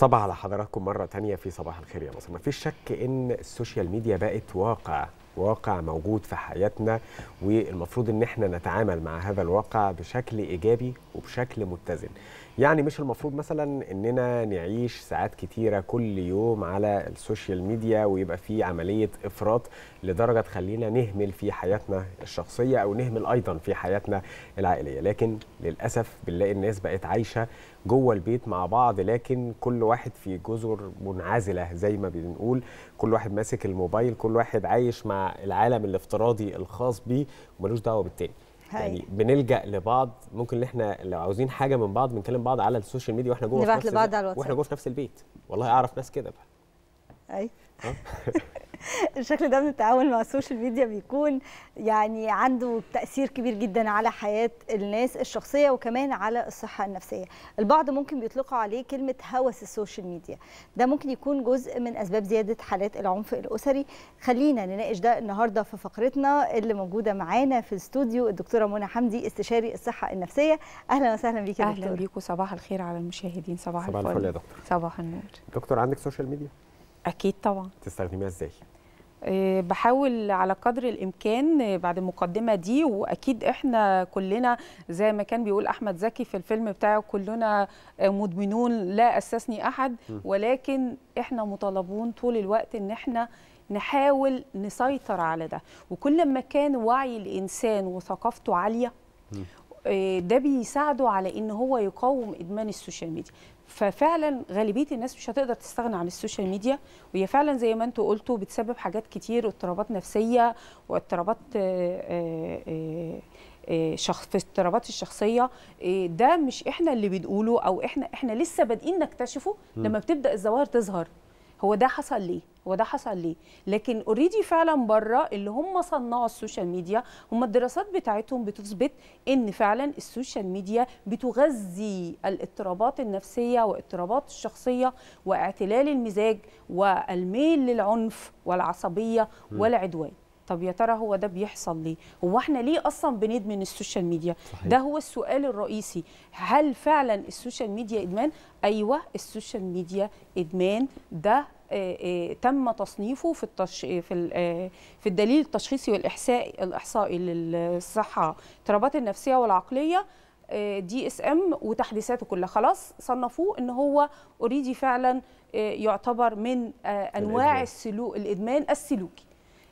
صباح على حضراتكم مرة تانية في صباح الخير يا مصر مفيش شك إن السوشيال ميديا بقت واقع واقع موجود في حياتنا والمفروض إن احنا نتعامل مع هذا الواقع بشكل إيجابي وبشكل متزن يعني مش المفروض مثلا اننا نعيش ساعات كتيره كل يوم على السوشيال ميديا ويبقى في عمليه افراط لدرجه تخلينا نهمل في حياتنا الشخصيه او نهمل ايضا في حياتنا العائليه لكن للاسف بنلاقي الناس بقت عايشه جوه البيت مع بعض لكن كل واحد في جزر منعزله زي ما بنقول كل واحد ماسك الموبايل كل واحد عايش مع العالم الافتراضي الخاص بيه ملوش دعوه بالتاني يعني بنلجا لبعض ممكن ان احنا لو عاوزين حاجه من بعض بنكلم بعض على السوشيال ميديا واحنا جوه نبعت لبعض على الواتساب واحنا جوه في نفس البيت والله اعرف ناس كده بقى اي الشكل ده من التعامل مع السوشيال ميديا بيكون يعني عنده تاثير كبير جدا على حياه الناس الشخصيه وكمان على الصحه النفسيه البعض ممكن بيطلقوا عليه كلمه هوس السوشيال ميديا ده ممكن يكون جزء من اسباب زياده حالات العنف الاسري خلينا نناقش ده النهارده في فقرتنا اللي موجوده معانا في الاستوديو الدكتوره منى حمدي استشاري الصحه النفسيه اهلا وسهلا بيك يا دكتور اهلا بيكم صباح الخير على المشاهدين صباح, صباح الفل يا دكتور صباح النور دكتور عندك سوشيال ميديا اكيد طبعا تستخدميها ازاي آه، بحاول على قدر الامكان آه، بعد المقدمه دي واكيد احنا كلنا زي ما كان بيقول احمد زكي في الفيلم بتاعه كلنا آه، مدمنون لا استثني احد ولكن احنا مطالبون طول الوقت ان احنا نحاول نسيطر على ده وكل ما كان وعي الانسان وثقافته عاليه ده بيساعده على ان هو يقاوم ادمان السوشيال ميديا ففعلا غالبيه الناس مش هتقدر تستغنى عن السوشيال ميديا وهي فعلا زي ما انتوا قلتوا بتسبب حاجات كتير اضطرابات نفسيه واضطرابات آه، آه، آه، شخص في اضطرابات الشخصيه إيه، ده مش احنا اللي بنقوله او احنا احنا لسه بادئين نكتشفه لما بتبدا الظواهر تظهر هو ده حصل ليه هو ده حصل ليه لكن اوريدي فعلا بره اللي هم صنعوا السوشيال ميديا هم الدراسات بتاعتهم بتثبت ان فعلا السوشيال ميديا بتغذي الاضطرابات النفسيه واضطرابات الشخصيه واعتلال المزاج والميل للعنف والعصبيه والعدوان طب يا ترى هو ده بيحصل ليه؟ هو احنا ليه اصلا بندمن السوشيال ميديا؟ صحيح. ده هو السؤال الرئيسي، هل فعلا السوشيال ميديا ادمان؟ ايوه السوشيال ميديا ادمان ده آه، آه، تم تصنيفه في التش... في آه، في الدليل التشخيصي والاحصائي الاحصائي للصحه اضطرابات النفسيه والعقليه دي اس ام وتحديثاته كلها خلاص صنفوه ان هو اوريدي فعلا يعتبر من انواع السلوك الادمان السلوكي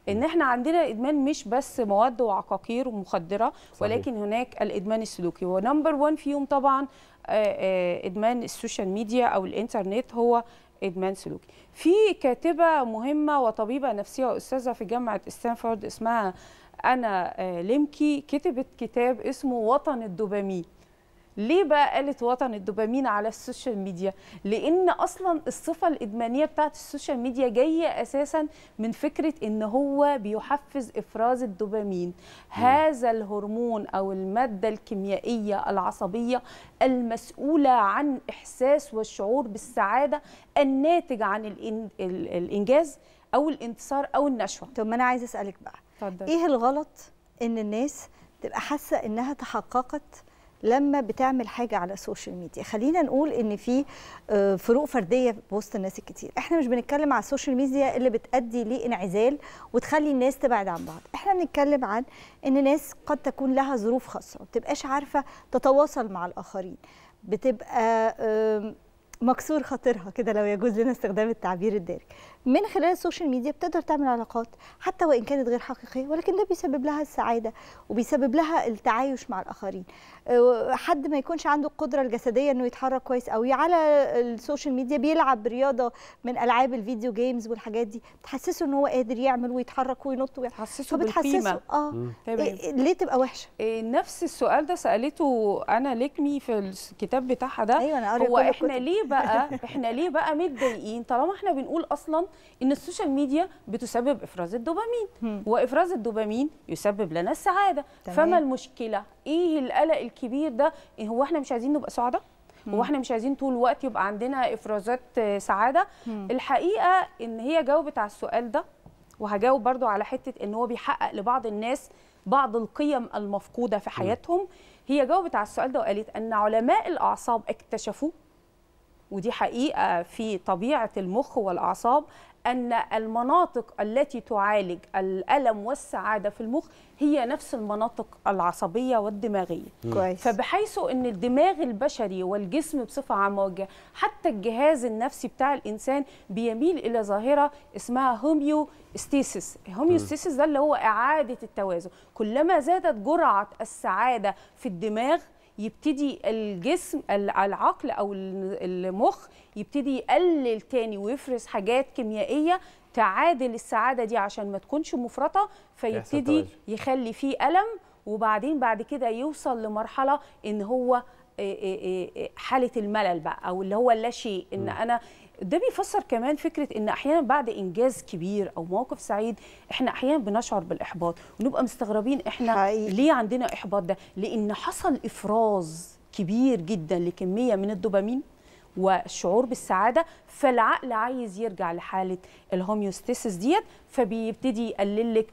ان احنا عندنا ادمان مش بس مواد وعقاقير ومخدره صحيح. ولكن هناك الادمان السلوكي ونمبر 1 فيهم طبعا ادمان السوشيال ميديا او الانترنت هو ادمان سلوكي في كاتبه مهمه وطبيبه نفسيه واستاذه في جامعه ستانفورد اسمها انا آه، ليمكي كتبت كتاب اسمه وطن الدوبامين ليه بقى قالت وطن الدوبامين على السوشيال ميديا لان اصلا الصفه الادمانيه بتاعت السوشيال ميديا جايه اساسا من فكره ان هو بيحفز افراز الدوبامين هذا الهرمون او الماده الكيميائيه العصبيه المسؤوله عن احساس والشعور بالسعاده الناتج عن الانجاز او الانتصار او النشوه طب ما انا عايزه اسالك بقى فضل. ايه الغلط ان الناس تبقى حاسه انها تحققت لما بتعمل حاجه على السوشيال ميديا خلينا نقول ان في آه، فروق فرديه وسط الناس الكتير احنا مش بنتكلم على السوشيال ميديا اللي بتأدي لانعزال وتخلي الناس تبعد عن بعض احنا بنتكلم عن ان ناس قد تكون لها ظروف خاصه ما بتبقاش عارفه تتواصل مع الاخرين بتبقى مكسور خاطرها كده لو يجوز لنا استخدام التعبير الدارج من خلال السوشيال ميديا بتقدر تعمل علاقات حتى وان كانت غير حقيقيه ولكن ده بيسبب لها السعاده وبيسبب لها التعايش مع الاخرين آه، حد ما يكونش عنده القدره الجسديه انه يتحرك كويس قوي على السوشيال ميديا بيلعب رياضه من العاب الفيديو جيمز والحاجات دي بتحسسه ان هو قادر يعمل ويتحرك وينط ويعمل تحسسه اه إيه، ليه تبقى وحشه آه، نفس السؤال ده سالته انا لكمي في الكتاب بتاعها ده أيوة أنا هو احنا ليه بقى احنا ليه بقى متضايقين طالما احنا بنقول اصلا ان السوشيال ميديا بتسبب افراز الدوبامين مم. وافراز الدوبامين يسبب لنا السعاده تمام. فما المشكله ايه القلق الكبير ده إيه هو احنا مش عايزين نبقى سعداء هو احنا مش عايزين طول الوقت يبقى عندنا افرازات آه، سعاده مم. الحقيقه ان هي جاوبت على السؤال ده وهجاوب برضو على حته ان هو بيحقق لبعض الناس بعض القيم المفقوده في حياتهم هي جاوبت على السؤال ده وقالت ان علماء الاعصاب اكتشفوا ودي حقيقه في طبيعه المخ والاعصاب ان المناطق التي تعالج الالم والسعاده في المخ هي نفس المناطق العصبيه والدماغيه كويس. فبحيث ان الدماغ البشري والجسم بصفه عامه حتى الجهاز النفسي بتاع الانسان بيميل الى ظاهره اسمها هوميو هوميو هوميوستيسيس ده اللي هو اعاده التوازن كلما زادت جرعه السعاده في الدماغ يبتدي الجسم العقل او المخ يبتدي يقلل تاني ويفرز حاجات كيميائيه تعادل السعاده دي عشان ما تكونش مفرطه فيبتدي يخلي فيه الم وبعدين بعد كده يوصل لمرحله ان هو حاله الملل بقى او اللي هو اللاشيء ان انا ده بيفسر كمان فكره ان احيانا بعد انجاز كبير او موقف سعيد احنا احيانا بنشعر بالاحباط ونبقى مستغربين احنا حقيقي. ليه عندنا احباط ده لان حصل افراز كبير جدا لكميه من الدوبامين والشعور بالسعاده فالعقل عايز يرجع لحاله الهوميوستيسس ديت فبيبتدي يقلل لك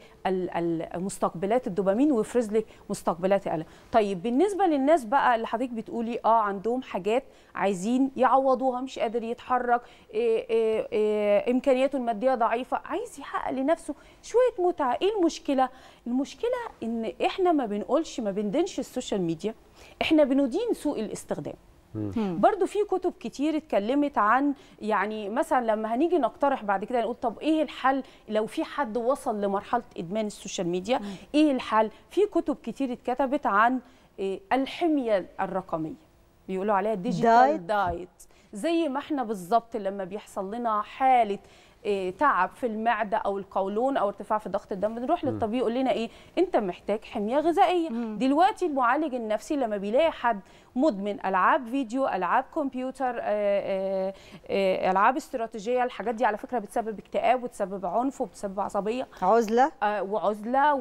مستقبلات الدوبامين ويفرز لك مستقبلات الالم طيب بالنسبه للناس بقى اللي حضرتك بتقولي اه عندهم حاجات عايزين يعوضوها مش قادر يتحرك آه، آه، آه، امكانياته الماديه ضعيفه عايز يحقق لنفسه شويه متعه ايه المشكله المشكله ان احنا ما بنقولش ما بندينش السوشيال ميديا احنا بندين سوء الاستخدام برضو في كتب كتير اتكلمت عن يعني مثلا لما هنيجي نقترح بعد كده نقول طب ايه الحل لو في حد وصل لمرحله ادمان السوشيال ميديا مم. ايه الحل في كتب كتير اتكتبت عن آه، الحميه الرقميه بيقولوا عليها ديجيتال دايت, دايت. زي ما احنا بالظبط لما بيحصل لنا حاله آه، تعب في المعده او القولون او ارتفاع في ضغط الدم بنروح للطبيب يقول لنا ايه انت محتاج حميه غذائيه دلوقتي المعالج النفسي لما بيلاقي حد مدمن العاب فيديو العاب كمبيوتر آه، آه، العاب استراتيجيه الحاجات دي على فكره بتسبب اكتئاب وتسبب عنف وبتسبب عصبيه عزله وعزله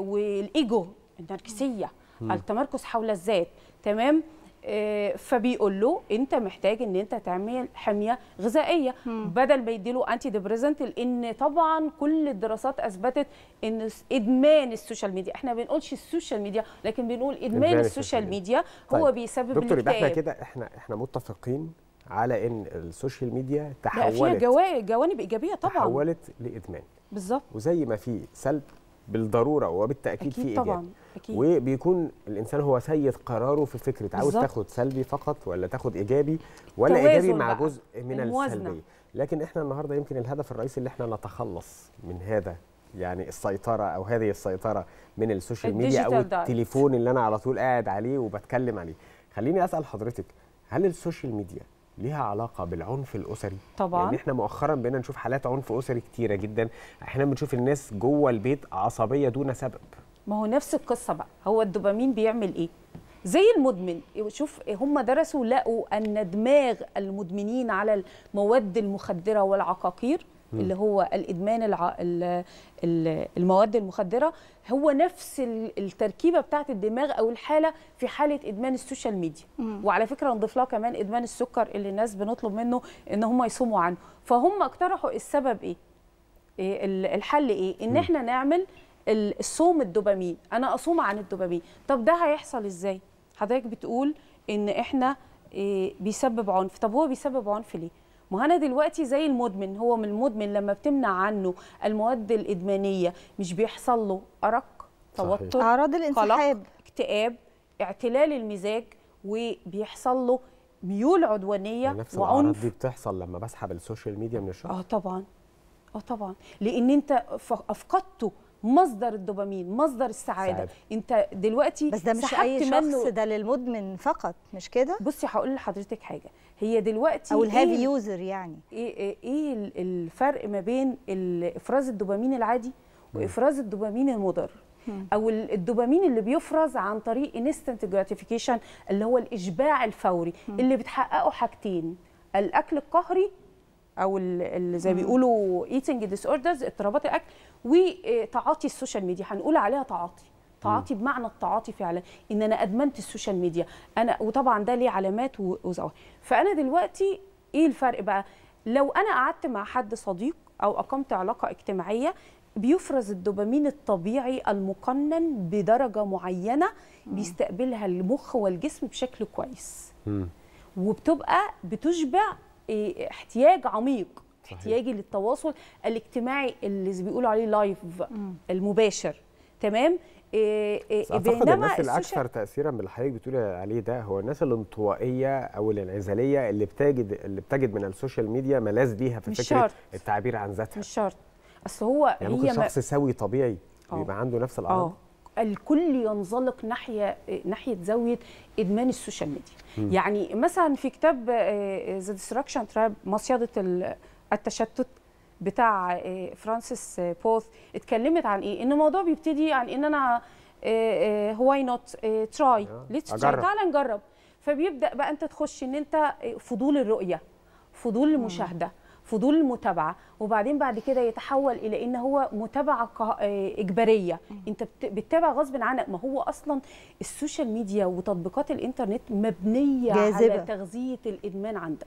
والايجو النرجسيه التمركز حول الذات تمام آه، فبيقول له انت محتاج ان انت تعمل حميه غذائيه بدل ما يديله انتي ديبريزنت لان طبعا كل الدراسات اثبتت ان ادمان السوشيال ميديا احنا ما بنقولش السوشيال ميديا لكن بنقول ادمان, السوشيال, ميديا هو طيب. بيسبب دكتور يبقى احنا كده احنا احنا متفقين على ان السوشيال ميديا تحولت فيها جوانب ايجابيه طبعا تحولت لادمان بالظبط وزي ما في سلب بالضروره وبالتاكيد في ايجاب طبعا أكيد. وبيكون الانسان هو سيد قراره في فكره عاوز تاخد سلبي فقط ولا تاخد ايجابي ولا ايجابي مع جزء من الموازنة. السلبيه لكن احنا النهارده يمكن الهدف الرئيسي اللي احنا نتخلص من هذا يعني السيطره او هذه السيطره من السوشيال ميديا او التليفون اللي انا على طول قاعد عليه وبتكلم عليه خليني اسال حضرتك هل السوشيال ميديا ليها علاقه بالعنف الاسري طبعا لان يعني احنا مؤخرا بقينا نشوف حالات عنف اسري كتيره جدا احنا بنشوف الناس جوه البيت عصبيه دون سبب ما هو نفس القصه بقى هو الدوبامين بيعمل ايه زي المدمن شوف هم درسوا لقوا ان دماغ المدمنين على المواد المخدره والعقاقير اللي هو الادمان الع... المواد المخدره هو نفس التركيبه بتاعه الدماغ او الحاله في حاله ادمان السوشيال ميديا مم. وعلى فكره نضيف لها كمان ادمان السكر اللي الناس بنطلب منه ان هم يصوموا عنه فهم اقترحوا السبب ايه, إيه الحل ايه ان احنا نعمل الصوم الدوبامين انا اصوم عن الدوبامين طب ده هيحصل ازاي حضرتك بتقول ان احنا إيه بيسبب عنف طب هو بيسبب عنف ليه ما انا دلوقتي زي المدمن هو من المدمن لما بتمنع عنه المواد الادمانيه مش بيحصل له ارق توتر اعراض الانسحاب اكتئاب اعتلال المزاج وبيحصل له ميول عدوانيه يعني نفس وعنف دي بتحصل لما بسحب السوشيال ميديا من الشخص اه طبعا اه طبعا لان انت افقدته مصدر الدوبامين مصدر السعاده سعادة. انت دلوقتي بس ده مش اي شخص منه. ده للمدمن فقط مش كده بصي هقول لحضرتك حاجه هي دلوقتي او الهافي إيه يوزر يعني ايه ايه, إيه الفرق ما بين افراز الدوبامين العادي وافراز الدوبامين المضر او الدوبامين اللي بيفرز عن طريق انستنت جراتيفيكيشن اللي هو الاشباع الفوري اللي بتحققه حاجتين الاكل القهري او اللي زي بيقولوا ايتنج ديس اوردرز اضطرابات الاكل وتعاطي السوشيال ميديا هنقول عليها تعاطي تعاطي بمعنى التعاطي فعلا ان انا ادمنت السوشيال ميديا انا وطبعا ده ليه علامات وظواهر فانا دلوقتي ايه الفرق بقى لو انا قعدت مع حد صديق او اقمت علاقه اجتماعيه بيفرز الدوبامين الطبيعي المقنن بدرجه معينه بيستقبلها المخ والجسم بشكل كويس وبتبقى بتشبع إيه، احتياج عميق احتياجي للتواصل الاجتماعي اللي بيقولوا عليه لايف المباشر تمام إيه إيه, إيه، اعتقد الناس الاكثر تاثيرا حضرتك بتقولي عليه ده هو الناس الانطوائيه او الانعزاليه اللي بتجد اللي بتجد من السوشيال ميديا ملاذ ليها في فكره شرط. التعبير عن ذاتها مش شرط اصل هو يعني ممكن شخص ما... سوي طبيعي أوه. بيبقى عنده نفس آه. الاعراض الكل ينزلق ناحيه ناحيه زاويه ادمان السوشيال ميديا م. يعني مثلا في كتاب ذا ديستراكشن تراب مصيده التشتت بتاع آه، فرانسيس آه، بوث اتكلمت عن ايه ان الموضوع بيبتدي عن ان انا هواي نوت تراي ليتس تعالى نجرب فبيبدا بقى انت تخش ان انت آه، فضول الرؤيه فضول المشاهده فضول المتابعه وبعدين بعد كده يتحول الى ان هو متابعه آه، اجباريه انت بتتابع غصب عنك ما هو اصلا السوشيال ميديا وتطبيقات الانترنت مبنيه جاذبة. على تغذيه الادمان عندك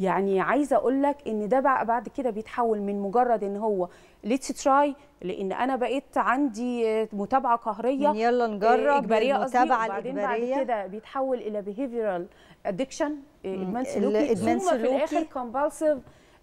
يعني عايزه اقول لك ان ده بقى بعد كده بيتحول من مجرد ان هو ليتس تراي لان انا بقيت عندي متابعه قهريه يلا آه، نجرب اجباريه المتابعه الاجباريه بعد كده بيتحول الى بيهيفيرال ادكشن إيه، ادمان سلوكي ادمان سلوكي في الاخر كومبالسيف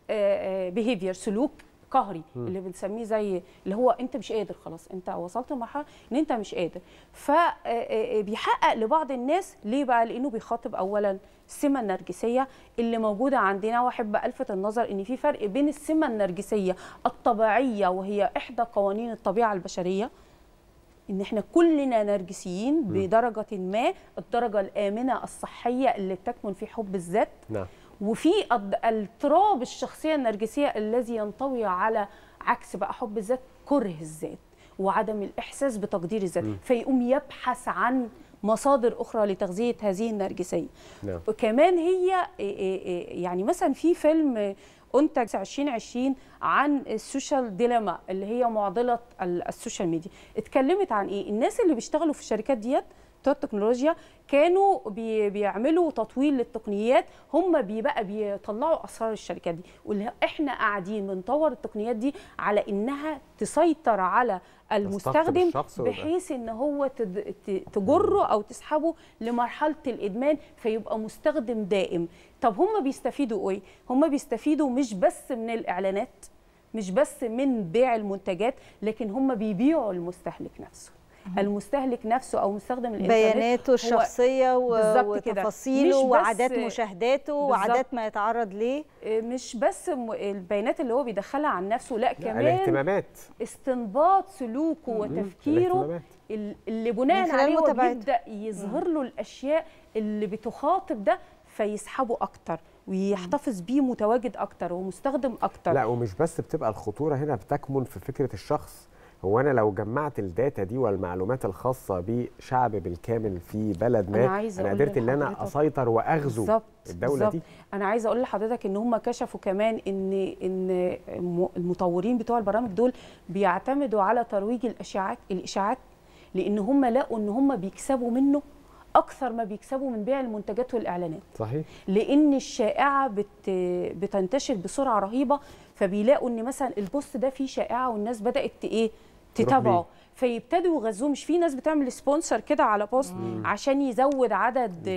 آه، بيهيفير آه، سلوك قهري اللي بنسميه زي اللي هو انت مش قادر خلاص انت وصلت لمرحله ان انت مش قادر فبيحقق آه، لبعض الناس ليه بقى لانه بيخاطب اولا السمه النرجسيه اللي موجوده عندنا واحب الفت النظر ان في فرق بين السمه النرجسيه الطبيعيه وهي احدى قوانين الطبيعه البشريه ان احنا كلنا نرجسيين بدرجه ما الدرجه الامنه الصحيه اللي تكمن في حب الذات نعم وفي اضطراب الشخصيه النرجسيه الذي ينطوي على عكس بقى حب الذات كره الذات وعدم الاحساس بتقدير الذات فيقوم يبحث عن مصادر اخرى لتغذيه هذه النرجسيه نعم. وكمان هي يعني مثلا في فيلم أنتج 2020 عن السوشيال ديليما اللي هي معضلة السوشيال ميديا اتكلمت عن إيه؟ الناس اللي بيشتغلوا في الشركات ديت التكنولوجيا كانوا بي بيعملوا تطويل للتقنيات هم بيبقى بيطلعوا اسرار الشركات دي واللي احنا قاعدين بنطور التقنيات دي على انها تسيطر على المستخدم بحيث ان هو تجره او تسحبه لمرحله الادمان فيبقى مستخدم دائم طب هم بيستفيدوا ايه هم بيستفيدوا مش بس من الاعلانات مش بس من بيع المنتجات لكن هم بيبيعوا المستهلك نفسه المستهلك نفسه او مستخدم الانترنت بياناته الشخصيه وتفاصيله وعادات مشاهداته وعادات ما يتعرض ليه آه، مش بس البيانات اللي هو بيدخلها عن نفسه لا كمان الاهتمامات استنباط سلوكه وتفكيره اللي بناء عليه بيبدا يظهر له الاشياء اللي بتخاطب ده فيسحبه اكتر ويحتفظ بيه متواجد اكتر ومستخدم اكتر لا ومش بس بتبقى الخطوره هنا بتكمن في فكره الشخص هو انا لو جمعت الداتا دي والمعلومات الخاصه بشعب بالكامل في بلد ما انا, أنا قدرت ان انا اسيطر واغزو بالزبط الدوله بالزبط. دي انا عايزه اقول لحضرتك ان هم كشفوا كمان ان ان المطورين بتوع البرامج دول بيعتمدوا على ترويج الاشاعات الاشاعات لان هم لقوا ان هم بيكسبوا منه اكثر ما بيكسبوا من بيع المنتجات والاعلانات صحيح لان الشائعه بت... بتنتشر بسرعه رهيبه فبيلاقوا ان مثلا البوست ده فيه شائعه والناس بدات ايه تتابعه فيبتدوا يغذوه مش في ناس بتعمل سبونسر كده على بوست مم. عشان يزود عدد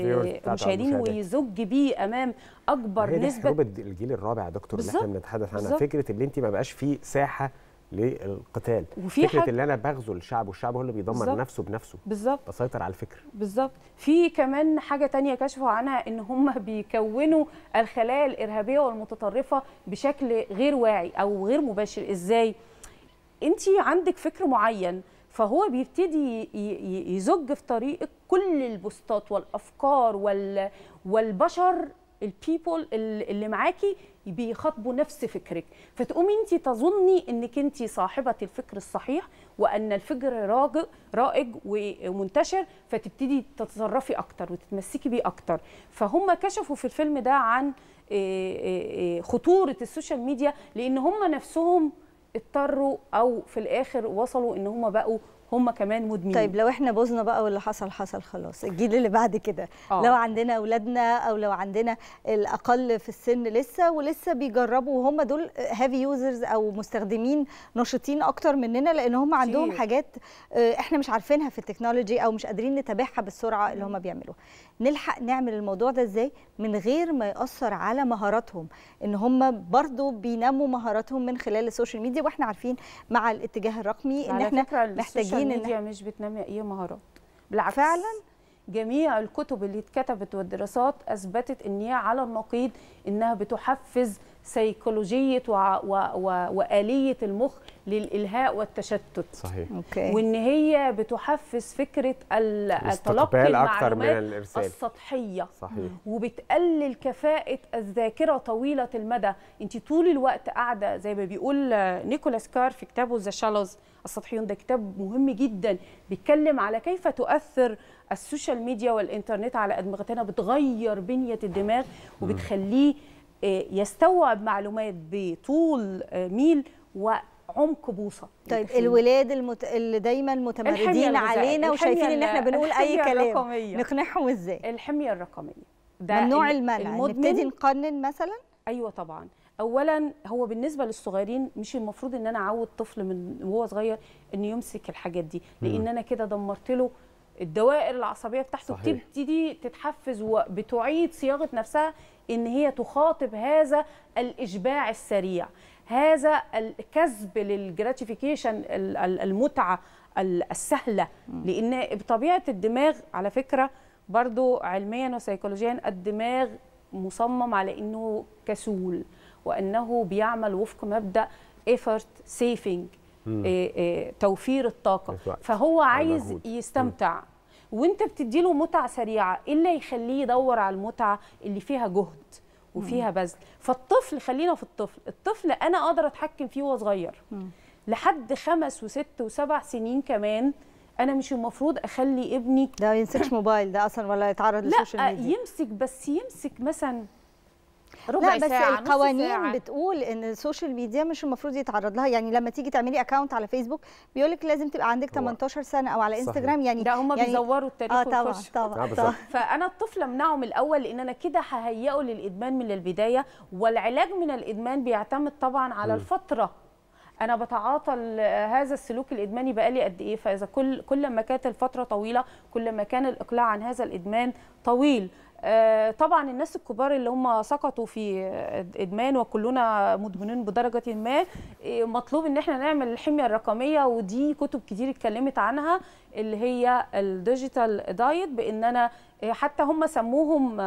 مشاهدين ويزج بيه امام اكبر نسبه الجيل الرابع يا دكتور اللي احنا بنتحدث عنها فكره ان انت ما بقاش في ساحه للقتال وفي فكره اللي انا بغزو الشعب والشعب هو اللي بيدمر بالزبط. نفسه بنفسه بالظبط بسيطر على الفكر بالظبط في كمان حاجه تانية كشفوا عنها ان هم بيكونوا الخلايا الارهابيه والمتطرفه بشكل غير واعي او غير مباشر ازاي انت عندك فكر معين فهو بيبتدي يزج في طريقك كل البوستات والافكار والبشر البيبول اللي معاكي بيخاطبوا نفس فكرك فتقومي انت تظني انك انت صاحبه الفكر الصحيح وان الفكر راج رائج ومنتشر فتبتدي تتصرفي اكتر وتتمسكي بيه اكتر فهم كشفوا في الفيلم ده عن آه، آه، آه، خطوره السوشيال ميديا لان هم نفسهم اضطروا او في الاخر وصلوا ان هم بقوا هم كمان مدمنين طيب لو احنا بوزنا بقى واللي حصل حصل خلاص الجيل اللي بعد كده آه. لو عندنا اولادنا او لو عندنا الاقل في السن لسه ولسه بيجربوا وهم دول هافي يوزرز او مستخدمين نشطين اكتر مننا لان هم عندهم جيب. حاجات آه، احنا مش عارفينها في التكنولوجي او مش قادرين نتابعها بالسرعه اللي هم بيعملوها نلحق نعمل الموضوع ده ازاي من غير ما ياثر على مهاراتهم ان هم برضو بينموا مهاراتهم من خلال السوشيال ميديا واحنا عارفين مع الاتجاه الرقمي ان احنا محتاجين ان هي مش بتنمي اي مهارات بالعكس فعلا جميع الكتب اللي اتكتبت والدراسات اثبتت ان هي على النقيض انها بتحفز سيكولوجيه و... و... و... واليه المخ للالهاء والتشتت صحيح أوكي. وان هي بتحفز فكره التلقي المعلومات السطحيه صحيح. وبتقلل كفاءه الذاكره طويله المدى انت طول الوقت قاعده زي ما بيقول نيكولاس كار في كتابه ذا شالوز السطحيون ده كتاب مهم جدا بيتكلم على كيف تؤثر السوشيال ميديا والانترنت على ادمغتنا بتغير بنيه الدماغ وبتخليه إيه، يستوعب معلومات بطول آه، ميل وعمق بوصه طيب الولاد المت... اللي دايما متمردين علينا وشايفين ان احنا بنقول اي كلام الرقمية. نقنعهم ازاي الحميه الرقميه ده ممنوع المنع يعني نبتدي نقنن مثلا ايوه طبعا اولا هو بالنسبه للصغيرين مش المفروض ان انا اعود طفل من وهو صغير انه يمسك الحاجات دي لان انا كده دمرت له الدوائر العصبيه بتاعته صحيح. بتبتدي تتحفز وبتعيد صياغه نفسها ان هي تخاطب هذا الاشباع السريع هذا الكسب للجراتيفيكيشن المتعه السهله لان بطبيعه الدماغ على فكره برضو علميا وسيكولوجيا الدماغ مصمم على انه كسول وانه بيعمل وفق مبدا effort saving آه، آه، توفير الطاقه أيوة. فهو عايز يستمتع وانت بتديله متعه سريعه ايه اللي يخليه يدور على المتعه اللي فيها جهد وفيها بذل فالطفل خلينا في الطفل الطفل انا اقدر اتحكم فيه وهو صغير لحد خمس وست وسبع سنين كمان انا مش المفروض اخلي ابني ده ما يمسكش موبايل ده اصلا ولا يتعرض للسوشيال ميديا لا يمسك بس يمسك مثلا ربع لا بس ساعة القوانين ساعة. بتقول ان السوشيال ميديا مش المفروض يتعرض لها يعني لما تيجي تعملي اكونت على فيسبوك بيقول لك لازم تبقى عندك 18 سنه او على انستجرام يعني ده هم يعني بيزوروا التاريخ اه طبعا طبعا, طبعا. فانا الطفل امنعه من الاول لان انا كده ههيئه للادمان من البدايه والعلاج من الادمان بيعتمد طبعا على م. الفتره انا بتعاطى هذا السلوك الادماني بقالي قد ايه فاذا كل كل ما كانت الفتره طويله كل ما كان الاقلاع عن هذا الادمان طويل آه، طبعا الناس الكبار اللي هم سقطوا في ادمان وكلنا مدمنين بدرجه ما آه، مطلوب ان احنا نعمل الحميه الرقميه ودي كتب كتير اتكلمت عنها اللي هي الديجيتال دايت بان انا آه، حتى هم سموهم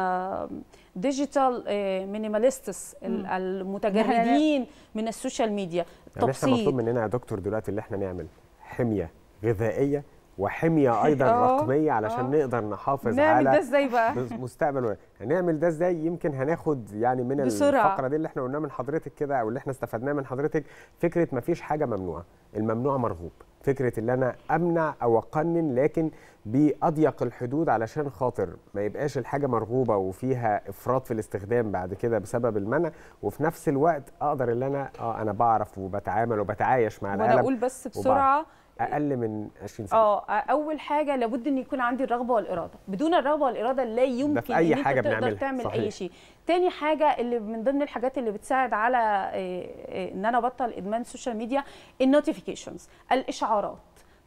ديجيتال مينيماليستس المتجردين من السوشيال ميديا يعني احنا مطلوب مننا يا دكتور دلوقتي اللي احنا نعمل حميه غذائيه وحميه ايضا آه، رقميه آه. علشان أوه. نقدر نحافظ نعمل على ده ازاي بقى مستقبل هنعمل يعني ده ازاي يمكن هناخد يعني من بسرعة. الفقره دي اللي احنا قلناها من حضرتك كده او اللي احنا استفدناه من حضرتك فكره ما فيش حاجه ممنوعه الممنوع مرغوب فكره اللي انا امنع او اقنن لكن باضيق الحدود علشان خاطر ما يبقاش الحاجه مرغوبه وفيها افراط في الاستخدام بعد كده بسبب المنع وفي نفس الوقت اقدر اللي انا اه انا بعرف وبتعامل وبتعايش مع العالم وانا اقول بس بسرعه وبعرف. اقل من 20 سنه اه اول حاجه لابد ان يكون عندي الرغبه والاراده بدون الرغبه والاراده لا يمكن ان انت تقدر تعمل صحيح. اي شيء تاني حاجه اللي من ضمن الحاجات اللي بتساعد على آه، آه، ان انا ابطل ادمان السوشيال ميديا النوتيفيكيشنز الاشعارات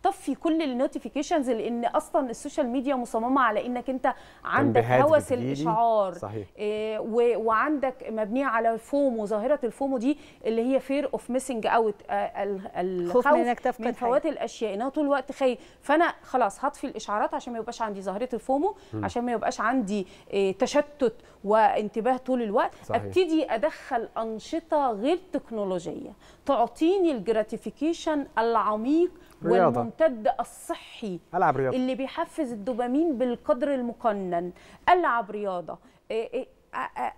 طفي كل النوتيفيكيشنز لان اصلا السوشيال ميديا مصممه على انك انت عندك هوس الاشعار صحيح. إيه وعندك مبنيه على الفومو ظاهره الفومو دي اللي هي فير اوف ميسنج اوت الخوف من, انك تفقد من فوات الاشياء انها طول الوقت خايف فانا خلاص هطفي الاشعارات عشان ما يبقاش عندي ظاهره الفومو م. عشان ما يبقاش عندي إيه تشتت وانتباه طول الوقت صحيح. ابتدي ادخل انشطه غير تكنولوجيه تعطيني الجراتيفيكيشن العميق رياضة. والممتد الصحي ألعب رياضة. اللي بيحفز الدوبامين بالقدر المقنن ألعب رياضة إيه، إيه،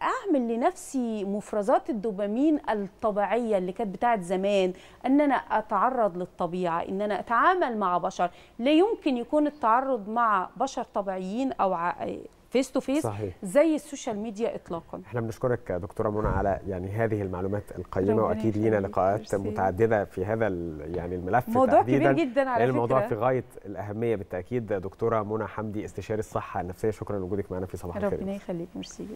اعمل لنفسي مفرزات الدوبامين الطبيعيه اللي كانت بتاعت زمان ان انا اتعرض للطبيعه ان انا اتعامل مع بشر لا يمكن يكون التعرض مع بشر طبيعيين او فيس تو فيس زي السوشيال ميديا اطلاقا احنا بنشكرك دكتوره منى على يعني هذه المعلومات القيمه واكيد لينا لقاءات مرسي. متعدده في هذا يعني الملف موضوع تحديدا كبير جدا على الموضوع فكرة. في غايه الاهميه بالتاكيد دكتوره منى حمدي استشاري الصحه النفسيه شكرا لوجودك معنا في صباح الخير ربنا يخليك ميرسي